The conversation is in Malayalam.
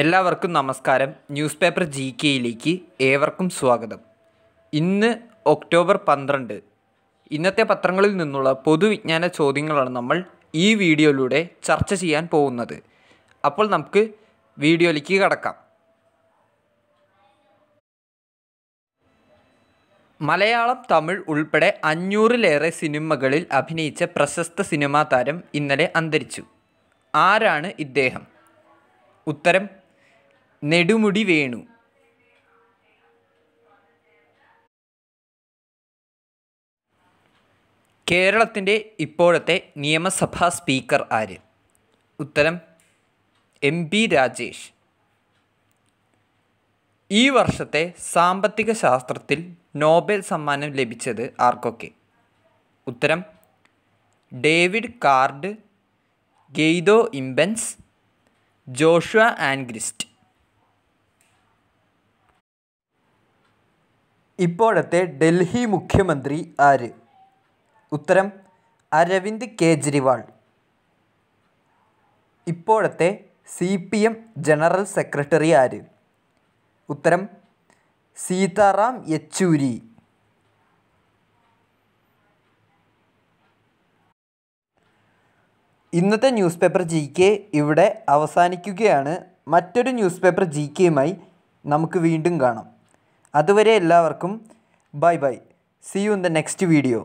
എല്ലാവർക്കും നമസ്കാരം ന്യൂസ് പേപ്പർ ജി കെയിലേക്ക് ഏവർക്കും സ്വാഗതം ഇന്ന് ഒക്ടോബർ പന്ത്രണ്ട് ഇന്നത്തെ പത്രങ്ങളിൽ നിന്നുള്ള പൊതുവിജ്ഞാന ചോദ്യങ്ങളാണ് നമ്മൾ ഈ വീഡിയോയിലൂടെ ചർച്ച ചെയ്യാൻ പോകുന്നത് അപ്പോൾ നമുക്ക് വീഡിയോയിലേക്ക് കടക്കാം മലയാളം തമിഴ് ഉൾപ്പെടെ അഞ്ഞൂറിലേറെ സിനിമകളിൽ അഭിനയിച്ച പ്രശസ്ത സിനിമാ താരം ഇന്നലെ അന്തരിച്ചു ആരാണ് ഇദ്ദേഹം ഉത്തരം നെടുമുടി വേണു കേരളത്തിൻ്റെ ഇപ്പോഴത്തെ നിയമസഭാ സ്പീക്കർ ആര് ഉത്തരം എം പി രാജേഷ് ഈ വർഷത്തെ സാമ്പത്തിക ശാസ്ത്രത്തിൽ നോബൽ സമ്മാനം ലഭിച്ചത് ആർക്കൊക്കെ ഉത്തരം David Card Guido Imbens Joshua Angrist ഇപ്പോഴത്തെ ഡൽഹി മുഖ്യമന്ത്രി ആര് ഉത്തരം അരവിന്ദ് കേജ്രിവാൾ ഇപ്പോഴത്തെ C P M general secretary ആര് ഉത്തരം സീതാറാം യെച്ചൂരി ഇന്നത്തെ ന്യൂസ് പേപ്പർ ജി കെ ഇവിടെ അവസാനിക്കുകയാണ് മറ്റൊരു ന്യൂസ് പേപ്പർ ജി കെയുമായി നമുക്ക് വീണ്ടും കാണാം അതുവരെ എല്ലാവർക്കും bye bye see you in the next video